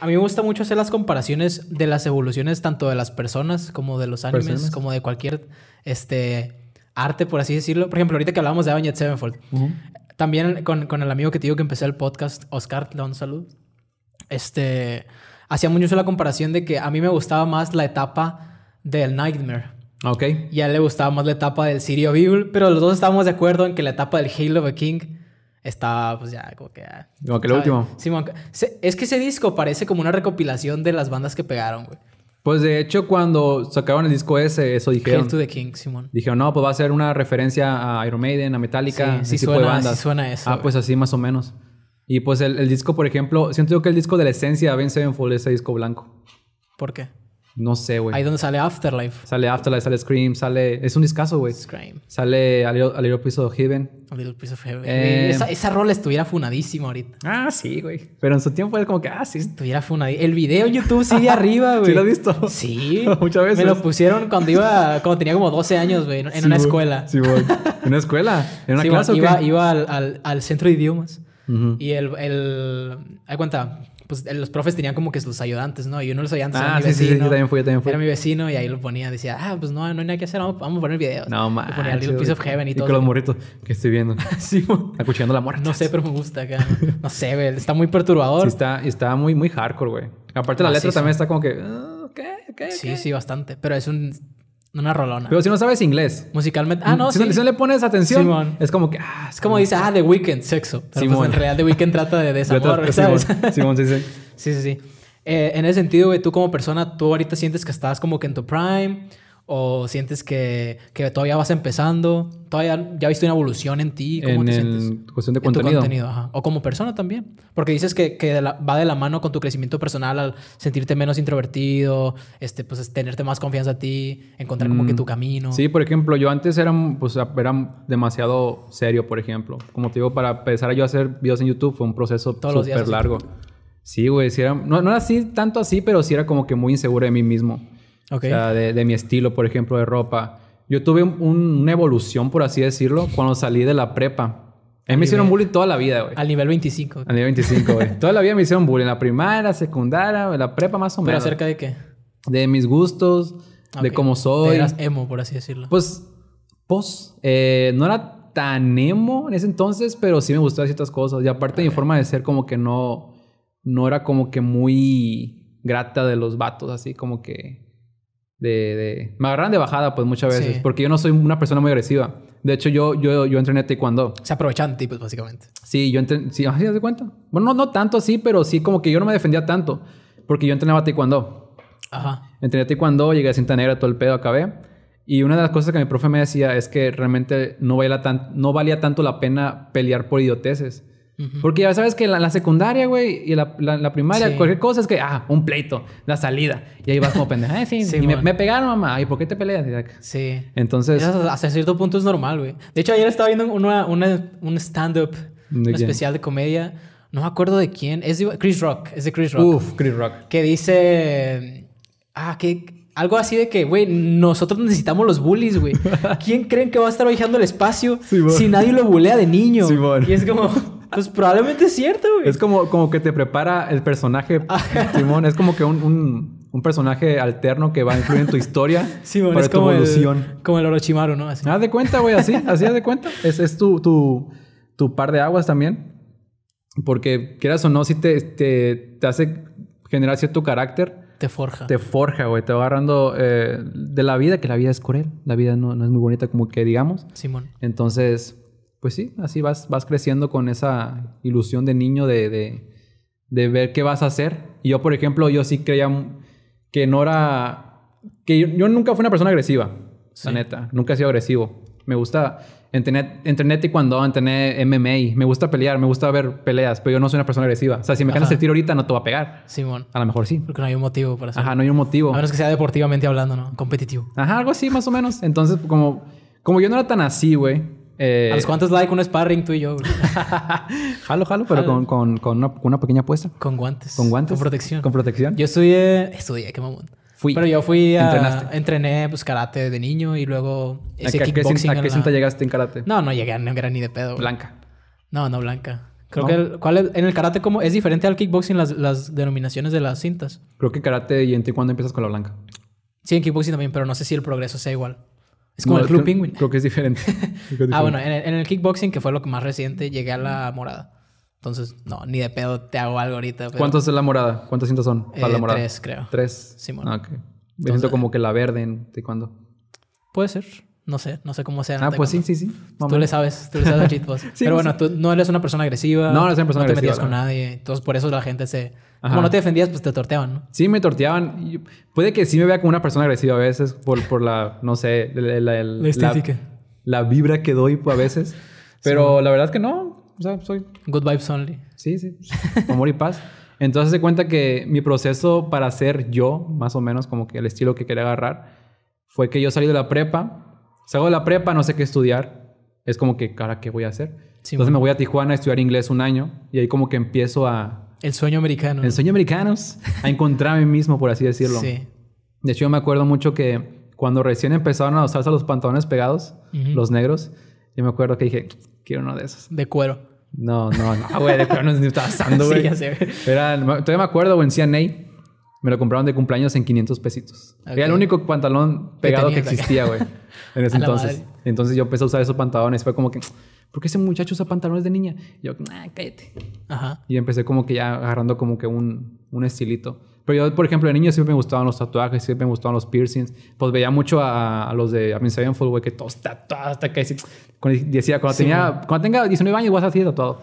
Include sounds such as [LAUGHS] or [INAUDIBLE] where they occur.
A mí me gusta mucho hacer las comparaciones de las evoluciones tanto de las personas como de los animes, como de cualquier este, arte, por así decirlo. Por ejemplo, ahorita que hablábamos de Avenged Sevenfold, también con, el amigo que te digo que empecé el podcast, Oscar, le salud. Este, hacía mucho la comparación de que a mí me gustaba más la etapa del Nightmare. Ok. Y a él le gustaba más la etapa del City of pero los dos estábamos de acuerdo en que la etapa del Halo of a King estaba pues ya como que... Ah, como que lo último. Simón, es que ese disco parece como una recopilación de las bandas que pegaron, güey. Pues de hecho cuando sacaron el disco ese, eso dijeron. to King, Simón. Dijeron, no, pues va a ser una referencia a Iron Maiden, a Metallica, sí, sí suena, Sí suena eso. Ah, pues así más o menos. Y pues el, disco, por ejemplo, siento yo que el disco de la esencia de Ben Sevenfold es ese disco blanco. ¿Por qué? No sé, güey. Ahí donde sale Afterlife. Sale Afterlife, sale Scream, sale. Es un discazo, güey. Scream. Sale a little, Piece of Heaven. A Little Piece of Heaven. Eh, esa, esa rola estuviera funadísima ahorita. Ah, sí, güey. Pero en su tiempo era como que, ah, sí. Estuviera funadísima. El video en YouTube sigue [LAUGHS] arriba, güey. ¿Sí lo has visto? Sí. [LAUGHS] Muchas veces. Me lo pusieron cuando iba, cuando tenía como 12 años, güey, en una escuela. Sí, güey. ¿En una escuela? ¿En una clase? Iba, al, al, centro de idiomas. Y el. el... cuenta pues eh, los profes tenían como que sus ayudantes, ¿no? Y uno de los ayudantes ah, era mi vecino. Sí, yo también fui, yo también fui. Era mi vecino y ahí lo ponía, decía, ah, pues no, no hay nada que hacer, vamos, a poner videos. No, más. Ponía el Piece of Heaven y, todo. Y con los morritos que estoy viendo. [LAUGHS] sí, Acuchillando la muerte. No sé, pero me gusta acá. No sé, güey, está muy perturbador. Sí, está, está muy, muy hardcore, güey. Aparte la ah, letra también está como que, ah, sí, sí, bastante. Pero es un una rolona. Pero si no sabes inglés. Musicalmente. Ah, no, si, no, le pones atención, es como que. Ah, es como dice, ah, The Weeknd, sexo. Pero Simón. Pues en realidad The Weeknd trata de [LAUGHS] desamor, Simón. sí, sí. [LAUGHS] sí, sí, sí. Eh, en ese sentido, güey, tú como persona, tú ahorita sientes que estás como que en tu prime ¿O sientes que, todavía vas empezando? ¿Todavía ya visto una evolución en ti? ¿Cómo en te sientes? cuestión de contenido. O como persona también. Porque dices que, va de la mano con tu crecimiento personal al sentirte menos introvertido, este, pues tenerte más confianza a ti, encontrar como que tu mm, camino. Sí, por ejemplo, yo antes era, pues, era demasiado serio, por ejemplo. Como te digo, para empezar yo a hacer videos en YouTube fue un proceso súper largo. Sí, güey, si era, no, no, era así, tanto así, pero sí era como que muy inseguro de mí mismo. O sea, de, de, mi estilo, por ejemplo, de ropa. Yo tuve una evolución, por así decirlo, cuando salí de la prepa. A mí me hicieron bullying toda la vida, güey. Al nivel 25. Al nivel 25, güey. toda la vida me hicieron bullying. La primaria, secundaria, la prepa más o menos. ¿Pero acerca de qué? De mis gustos, de cómo soy. Eras emo, por así decirlo. Pues, pues, no era tan emo en ese entonces, pero sí me gustaban ciertas cosas. Y aparte, mi forma de ser como que no, no era como que muy grata de los vatos, así como que de, de, Me agarran de bajada, pues, muchas veces. Porque yo no soy una persona muy agresiva. De hecho, yo, yo, yo entrené taekwondo. Se aprovechan tipos, básicamente. Sí, yo entrené... Sí, ¿sí de cuenta? Bueno, no, no tanto así, pero sí como que yo no me defendía tanto. Porque yo entrenaba taekwondo. Ajá. Entrené taekwondo, llegué a cinta negra, todo el pedo, acabé. Y una de las cosas que mi profe me decía es que realmente no valía, tan, no valía tanto la pena pelear por idioteces. Porque ya sabes que la, secundaria, güey, y la, la, primaria, cualquier cosa es que, ah, un pleito, la salida. Y ahí vas como [LAUGHS] pendeja, eh, sí, y me, pegaron, mamá. ¿Y por qué te peleas? Sí. Entonces. hasta cierto punto es normal, güey. De hecho, ayer estaba viendo un stand-up, especial de comedia. No me acuerdo de quién. Es de Chris Rock. Es de Chris Rock. Uf, Chris Rock. Que dice. Ah, que algo así de que, güey, nosotros necesitamos los bullies, güey. [LAUGHS] ¿Quién creen que va a estar viajando el espacio si nadie lo bulea de niño? Sí, y es como, pues probablemente es cierto, güey. Es como, como que te prepara el personaje, Simón. Ah. Es como que un, personaje alterno que va a influir en tu historia. [LAUGHS] Sí, es como El, como el Orochimaru, ¿no? Así. Haz de cuenta, güey, así, así haz de cuenta. Es, es tu, par de aguas también. Porque quieras o no, si te, te, te hace generar cierto carácter. Te forja. Te forja, güey. Te va agarrando eh, de la vida, que la vida es cruel. La vida no, no es muy bonita como que digamos. Simón. Entonces, pues sí, así vas, vas creciendo con esa ilusión de niño de, ver qué vas a hacer. Y yo, por ejemplo, yo sí creía que no era... Que yo, nunca fui una persona agresiva, la neta. Nunca he sido agresivo. Me gusta... internet y cuando entrené MMA. Me gusta pelear, me gusta ver peleas, pero yo no soy una persona agresiva. O sea, si me ganas el tiro ahorita, no te va a pegar. Simón. A lo mejor sí. Porque no hay un motivo para eso. Ajá, no hay un motivo. A menos que sea deportivamente hablando, ¿no? Competitivo. Ajá, algo así, más o menos. Entonces, como, como yo no era tan así, güey, eh, ¿A los cuántos like un sparring tú y yo? [LAUGHS] jalo, jalo, pero Con, con, una, pequeña apuesta. Con guantes. Con guantes. Con protección. Con protección. Yo estudié... Estudié, qué mamón. Fui. Pero yo fui Entrené, pues, karate de niño y luego ese kickboxing. ¿A qué cinta llegaste en karate? No, no llegué, no era ni de pedo. Blanca. No, no blanca. Creo que ¿cuál en el karate como es diferente al kickboxing las, las denominaciones de las cintas. Creo que karate y en ti cuando empiezas con la blanca. Sí, en kickboxing también, pero no sé si el progreso sea igual. Es como el Club creo, Penguin. Creo que es diferente. [LAUGHS] ah, bueno, en el, kickboxing, que fue lo que más reciente, llegué a la morada. Entonces, no, ni de pedo te hago algo ahorita. ¿Cuántos es la morada? ¿Cuántos cientos son para la eh, morada? Tres, creo. Tres. Sí, ah, ok. siento como que la verde en cuándo Puede ser. No sé, no sé cómo sea. Ah, pues sí, sí, sí. Tú le sabes, tú le sabes pues. a [LAUGHS] Pero bueno, tú no eres una persona agresiva. No, no eres una persona que agresiva. No te metías con nadie. Entonces, por eso la gente se... Como no te defendías, pues te torteaban, ¿no? Sí, me torteaban. puede que sí me vea como una persona agresiva a veces por, por la, no sé, la, la, estética. la, vibra que doy a veces. [LAUGHS] Pero la verdad es que no. O sea, soy... Good vibes only. Sí, sí. Amor y paz. Entonces se cuenta que mi proceso para ser yo, más o menos como que el estilo que quería agarrar, fue que yo salí de la prepa Salgo de la prepa, no sé qué estudiar. Es como que, cara, ¿qué voy a hacer? Entonces me voy a Tijuana a estudiar inglés un año y ahí como que empiezo a... El sueño americano. El sueño americano. a encontrarme mismo, por así decirlo. Sí. De hecho, yo me acuerdo mucho que cuando recién empezaron a usarse los pantalones pegados, los negros, yo me acuerdo que dije, quiero uno de esos. De cuero. No, no, no, güey, de cuero no estaba asando, [LAUGHS] güey. sí, ya sé. Era, todavía me acuerdo, güey, en CNA me lo compraron de cumpleaños en 500 pesitos. Era el único pantalón pegado que existía, güey. En [LAUGHS] ese entonces. Entonces yo empecé a usar esos pantalones. Fue como que, ¿por qué ese muchacho usa pantalones de niña? yo, nah, cállate. Ajá. Y empecé como que ya agarrando como que un, un estilito. Pero yo, por ejemplo, de niño siempre me gustaban los tatuajes, siempre me gustaban los piercings. Pues veía mucho a, los de a mí güey, que todos tatuados hasta que... Decía, cuando, tenía, cuando tenga 19 años voy a estar así tatuado.